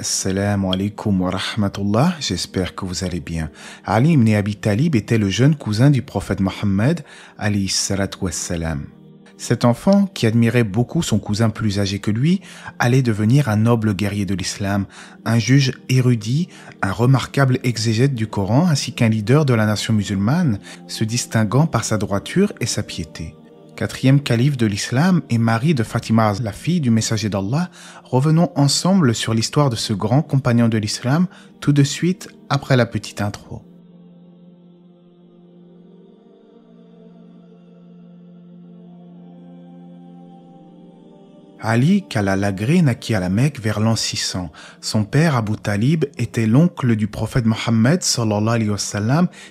Assalamu alaikum wa rahmatullah, j'espère que vous allez bien. Ali ibn Abi Talib était le jeune cousin du prophète Mohammed, Ali wassalam. Cet enfant, qui admirait beaucoup son cousin plus âgé que lui, allait devenir un noble guerrier de l'islam, un juge érudit, un remarquable exégète du Coran ainsi qu'un leader de la nation musulmane, se distinguant par sa droiture et sa piété quatrième calife de l'islam et mari de Fatima, la fille du messager d'Allah, revenons ensemble sur l'histoire de ce grand compagnon de l'islam tout de suite après la petite intro. Ali Kalalagré naquit à la Mecque vers l'an 600. Son père Abu Talib était l'oncle du prophète Mohammed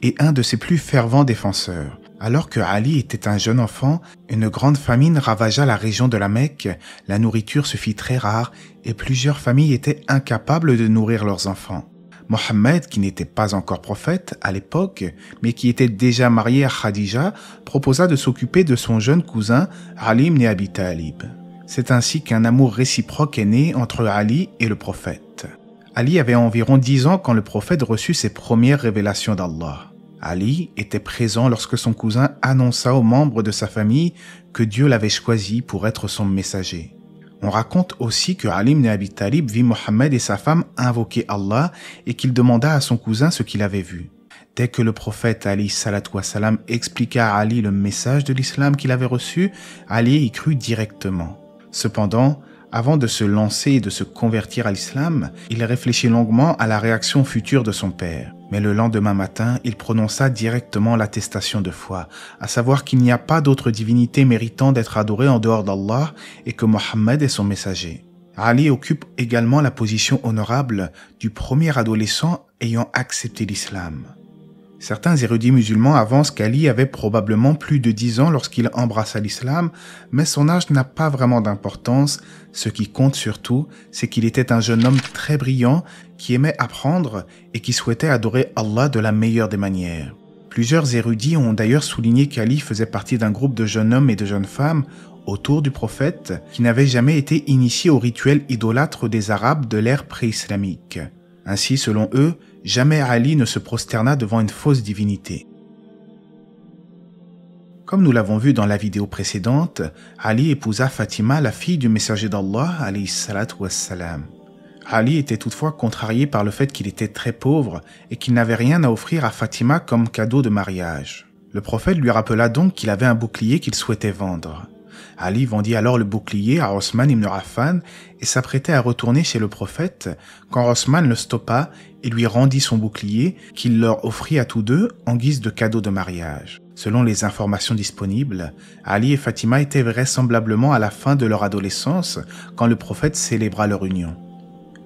et un de ses plus fervents défenseurs. Alors que Ali était un jeune enfant, une grande famine ravagea la région de la Mecque, la nourriture se fit très rare et plusieurs familles étaient incapables de nourrir leurs enfants. Mohammed, qui n'était pas encore prophète à l'époque, mais qui était déjà marié à Khadija, proposa de s'occuper de son jeune cousin Ali ibn Abi Talib. C'est ainsi qu'un amour réciproque est né entre Ali et le prophète. Ali avait environ 10 ans quand le prophète reçut ses premières révélations d'Allah. Ali était présent lorsque son cousin annonça aux membres de sa famille que Dieu l'avait choisi pour être son messager. On raconte aussi que Ali ibn Abi Talib vit Mohammed et sa femme invoquer Allah et qu'il demanda à son cousin ce qu'il avait vu. Dès que le prophète Ali salam expliqua à Ali le message de l'islam qu'il avait reçu, Ali y crut directement. Cependant, avant de se lancer et de se convertir à l'islam, il réfléchit longuement à la réaction future de son père. Mais le lendemain matin, il prononça directement l'attestation de foi, à savoir qu'il n'y a pas d'autre divinité méritant d'être adorée en dehors d'Allah et que Mohammed est son messager. Ali occupe également la position honorable du premier adolescent ayant accepté l'islam. Certains érudits musulmans avancent qu'Ali avait probablement plus de 10 ans lorsqu'il embrassa l'islam, mais son âge n'a pas vraiment d'importance, ce qui compte surtout, c'est qu'il était un jeune homme très brillant qui aimait apprendre et qui souhaitait adorer Allah de la meilleure des manières. Plusieurs érudits ont d'ailleurs souligné qu'Ali faisait partie d'un groupe de jeunes hommes et de jeunes femmes autour du prophète qui n'avait jamais été initié au rituel idolâtre des Arabes de l'ère pré-islamique. Ainsi, selon eux, jamais Ali ne se prosterna devant une fausse divinité. Comme nous l'avons vu dans la vidéo précédente, Ali épousa Fatima, la fille du messager d'Allah, Ali était toutefois contrarié par le fait qu'il était très pauvre et qu'il n'avait rien à offrir à Fatima comme cadeau de mariage. Le prophète lui rappela donc qu'il avait un bouclier qu'il souhaitait vendre. Ali vendit alors le bouclier à Osman ibn Affan et s'apprêtait à retourner chez le prophète quand Osman le stoppa et lui rendit son bouclier qu'il leur offrit à tous deux en guise de cadeau de mariage. Selon les informations disponibles, Ali et Fatima étaient vraisemblablement à la fin de leur adolescence quand le prophète célébra leur union.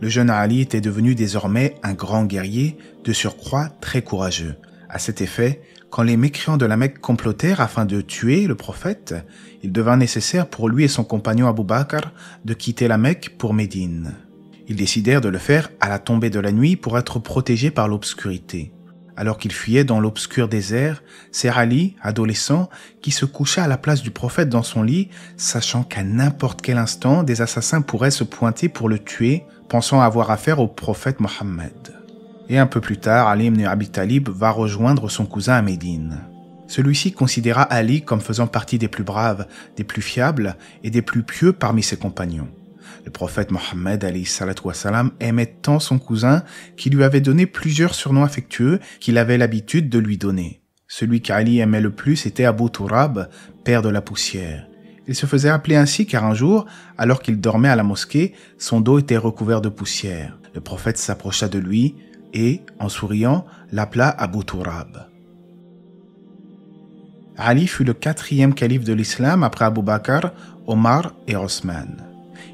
Le jeune Ali était devenu désormais un grand guerrier, de surcroît très courageux. À cet effet, quand les mécréants de la Mecque complotèrent afin de tuer le prophète, il devint nécessaire pour lui et son compagnon Abu Bakr de quitter la Mecque pour Médine. Ils décidèrent de le faire à la tombée de la nuit pour être protégés par l'obscurité. Alors qu'ils fuyaient dans l'obscur désert, c'est Ali, adolescent, qui se coucha à la place du prophète dans son lit, sachant qu'à n'importe quel instant, des assassins pourraient se pointer pour le tuer, pensant avoir affaire au prophète Mohammed. Et un peu plus tard, Ali ibn Abi Talib va rejoindre son cousin à Médine. Celui-ci considéra Ali comme faisant partie des plus braves, des plus fiables et des plus pieux parmi ses compagnons. Le prophète Mohammed aimait tant son cousin qu'il lui avait donné plusieurs surnoms affectueux qu'il avait l'habitude de lui donner. Celui qu'Ali aimait le plus était Abu Turab, père de la poussière. Il se faisait appeler ainsi car un jour, alors qu'il dormait à la mosquée, son dos était recouvert de poussière. Le prophète s'approcha de lui, et, en souriant, l'appela Abu Turab. Ali fut le quatrième calife de l'islam après Abu Bakr, Omar et Osman.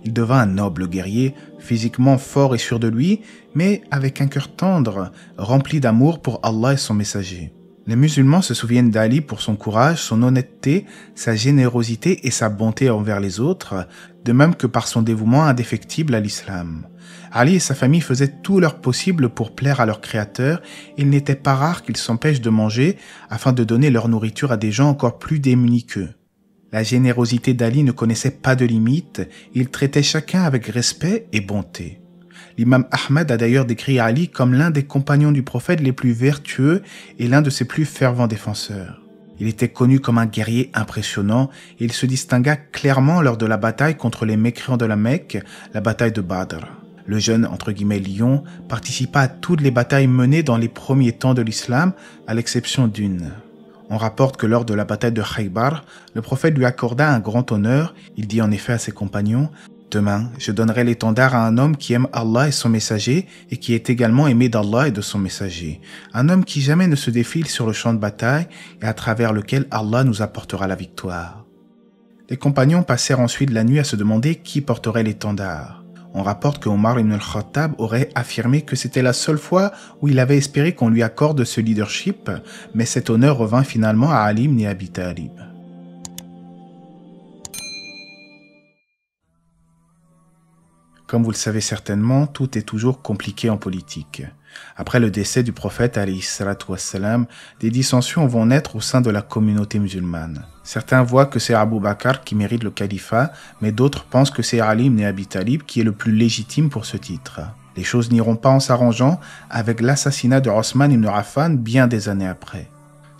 Il devint un noble guerrier, physiquement fort et sûr de lui, mais avec un cœur tendre, rempli d'amour pour Allah et son messager. Les musulmans se souviennent d'Ali pour son courage, son honnêteté, sa générosité et sa bonté envers les autres, de même que par son dévouement indéfectible à l'islam. Ali et sa famille faisaient tout leur possible pour plaire à leur créateur, il n'était pas rare qu'ils s'empêchent de manger afin de donner leur nourriture à des gens encore plus démunis qu'eux. La générosité d'Ali ne connaissait pas de limites, il traitait chacun avec respect et bonté. L'imam Ahmed a d'ailleurs décrit Ali comme l'un des compagnons du prophète les plus vertueux et l'un de ses plus fervents défenseurs. Il était connu comme un guerrier impressionnant et il se distingua clairement lors de la bataille contre les mécréants de la Mecque, la bataille de Badr. Le jeune entre guillemets lion participa à toutes les batailles menées dans les premiers temps de l'islam, à l'exception d'une. On rapporte que lors de la bataille de Khaybar, le prophète lui accorda un grand honneur. Il dit en effet à ses compagnons Demain, je donnerai l'étendard à un homme qui aime Allah et son messager et qui est également aimé d'Allah et de son messager. Un homme qui jamais ne se défile sur le champ de bataille et à travers lequel Allah nous apportera la victoire. Les compagnons passèrent ensuite la nuit à se demander qui porterait l'étendard. On rapporte que Omar ibn al-Khattab aurait affirmé que c'était la seule fois où il avait espéré qu'on lui accorde ce leadership, mais cet honneur revint finalement à Ali ibn Abi Talib. Comme vous le savez certainement, tout est toujours compliqué en politique. Après le décès du prophète Ali, salam, des dissensions vont naître au sein de la communauté musulmane. Certains voient que c'est Abu Bakr qui mérite le califat, mais d'autres pensent que c'est Ali ibn Abi Talib qui est le plus légitime pour ce titre. Les choses n'iront pas en s'arrangeant avec l'assassinat de Osman ibn Affan bien des années après.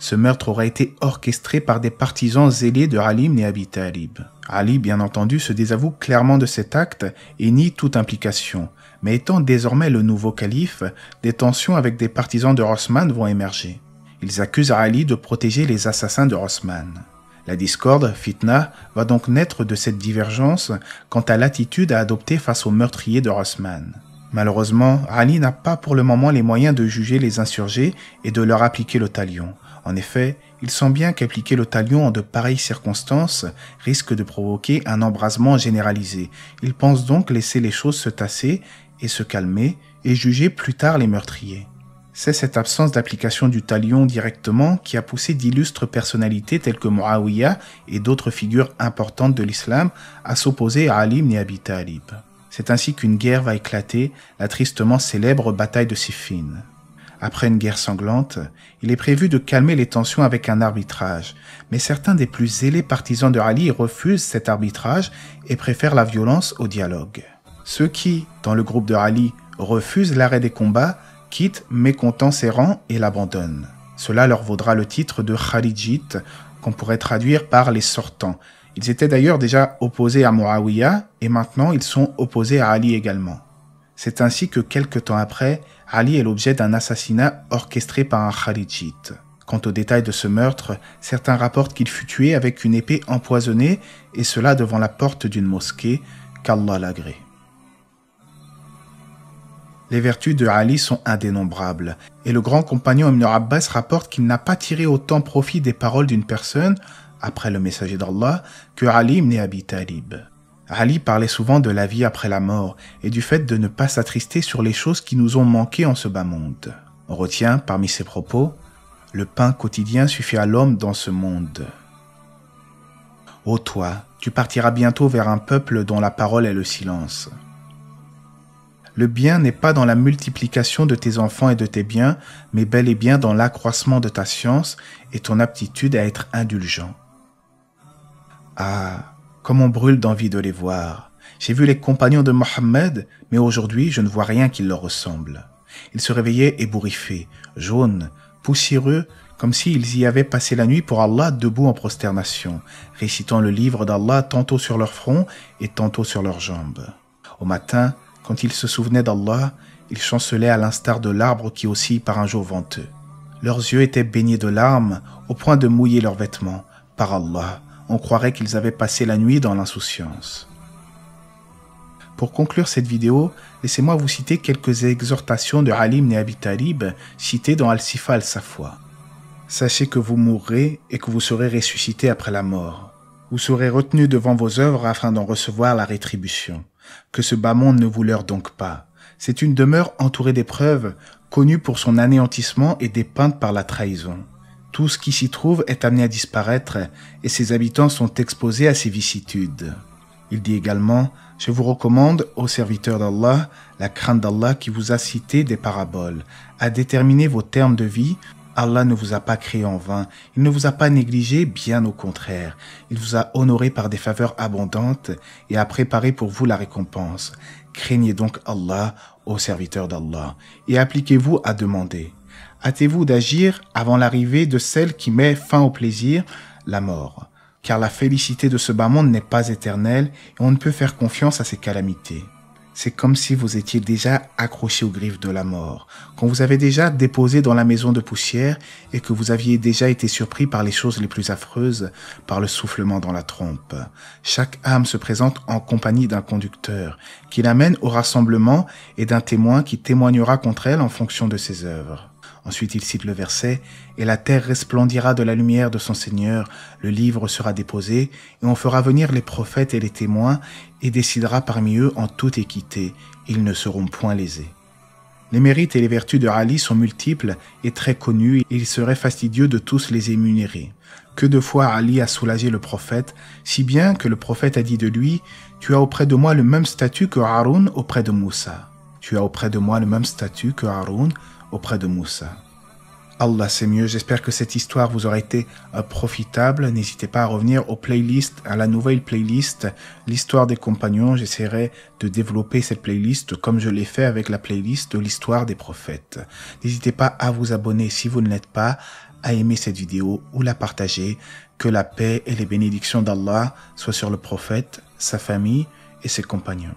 Ce meurtre aura été orchestré par des partisans zélés de Ali ibn Abi Talib. Ali, bien entendu, se désavoue clairement de cet acte et nie toute implication. Mais étant désormais le nouveau calife, des tensions avec des partisans de Rossman vont émerger. Ils accusent Ali de protéger les assassins de Rossman. La discorde, fitna, va donc naître de cette divergence quant à l'attitude à adopter face aux meurtriers de Rossman. Malheureusement, Ali n'a pas pour le moment les moyens de juger les insurgés et de leur appliquer le talion. En effet, il sent bien qu'appliquer le talion en de pareilles circonstances risque de provoquer un embrasement généralisé. Il pense donc laisser les choses se tasser et se calmer et juger plus tard les meurtriers. C'est cette absence d'application du talion directement qui a poussé d'illustres personnalités telles que Muawiyah et d'autres figures importantes de l'islam à s'opposer à Ali ibn Abi Talib. C'est ainsi qu'une guerre va éclater, la tristement célèbre bataille de Siffin. Après une guerre sanglante, il est prévu de calmer les tensions avec un arbitrage, mais certains des plus zélés partisans de Ali refusent cet arbitrage et préfèrent la violence au dialogue. Ceux qui, dans le groupe de Ali, refusent l'arrêt des combats, quittent mécontents ses rangs et l'abandonnent. Cela leur vaudra le titre de Khalidjit, qu'on pourrait traduire par les sortants. Ils étaient d'ailleurs déjà opposés à Muawiyah et maintenant ils sont opposés à Ali également. C'est ainsi que quelques temps après, Ali est l'objet d'un assassinat orchestré par un Kharijite. Quant aux détails de ce meurtre, certains rapportent qu'il fut tué avec une épée empoisonnée, et cela devant la porte d'une mosquée, qu'Allah l'agré. Les vertus de Ali sont indénombrables, et le grand compagnon Ibn Abbas rapporte qu'il n'a pas tiré autant profit des paroles d'une personne, après le messager d'Allah, que Ali ibn Abi Talib. Ali parlait souvent de la vie après la mort et du fait de ne pas s'attrister sur les choses qui nous ont manqué en ce bas monde. On retient parmi ses propos Le pain quotidien suffit à l'homme dans ce monde. Ô toi, tu partiras bientôt vers un peuple dont la parole est le silence. Le bien n'est pas dans la multiplication de tes enfants et de tes biens, mais bel et bien dans l'accroissement de ta science et ton aptitude à être indulgent. Ah, comme on brûle d'envie de les voir. J'ai vu les compagnons de Mohammed, mais aujourd'hui je ne vois rien qui leur ressemble. Ils se réveillaient ébouriffés, jaunes, poussiéreux, comme s'ils y avaient passé la nuit pour Allah debout en prosternation, récitant le livre d'Allah tantôt sur leur front et tantôt sur leurs jambes. Au matin, quand ils se souvenaient d'Allah, ils chancelaient à l'instar de l'arbre qui oscille par un jour venteux. Leurs yeux étaient baignés de larmes au point de mouiller leurs vêtements. Par Allah, on croirait qu'ils avaient passé la nuit dans l'insouciance. Pour conclure cette vidéo, laissez-moi vous citer quelques exhortations de Halim ibn Abi Talib citées dans Al-Sifa al-Safwa. Sachez que vous mourrez et que vous serez ressuscité après la mort. Vous serez retenu devant vos œuvres afin d'en recevoir la rétribution. Que ce bas monde ne vous leurre donc pas. C'est une demeure entourée d'épreuves, connue pour son anéantissement et dépeinte par la trahison tout ce qui s'y trouve est amené à disparaître et ses habitants sont exposés à ses vicissitudes. Il dit également Je vous recommande, ô serviteurs d'Allah, la crainte d'Allah qui vous a cité des paraboles, à déterminer vos termes de vie. Allah ne vous a pas créé en vain, il ne vous a pas négligé, bien au contraire. Il vous a honoré par des faveurs abondantes et a préparé pour vous la récompense. Craignez donc Allah, ô serviteurs d'Allah, et appliquez-vous à demander hâtez-vous d'agir avant l'arrivée de celle qui met fin au plaisir, la mort. Car la félicité de ce bas monde n'est pas éternelle et on ne peut faire confiance à ses calamités. C'est comme si vous étiez déjà accroché aux griffes de la mort, qu'on vous avait déjà déposé dans la maison de poussière et que vous aviez déjà été surpris par les choses les plus affreuses, par le soufflement dans la trompe. Chaque âme se présente en compagnie d'un conducteur, qui l'amène au rassemblement et d'un témoin qui témoignera contre elle en fonction de ses œuvres. Ensuite, il cite le verset Et la terre resplendira de la lumière de son Seigneur, le livre sera déposé, et on fera venir les prophètes et les témoins, et décidera parmi eux en toute équité, ils ne seront point lésés. Les mérites et les vertus de Ali sont multiples et très connus, et il serait fastidieux de tous les émunérer. Que de fois Ali a soulagé le prophète, si bien que le prophète a dit de lui Tu as auprès de moi le même statut que Haroun auprès de Moussa. Tu as auprès de moi le même statut que Haroun auprès de Moussa. Allah c'est mieux, j'espère que cette histoire vous aura été euh, profitable. N'hésitez pas à revenir aux playlists, à la nouvelle playlist, l'histoire des compagnons. J'essaierai de développer cette playlist comme je l'ai fait avec la playlist de l'histoire des prophètes. N'hésitez pas à vous abonner si vous ne l'êtes pas, à aimer cette vidéo ou la partager. Que la paix et les bénédictions d'Allah soient sur le prophète, sa famille et ses compagnons.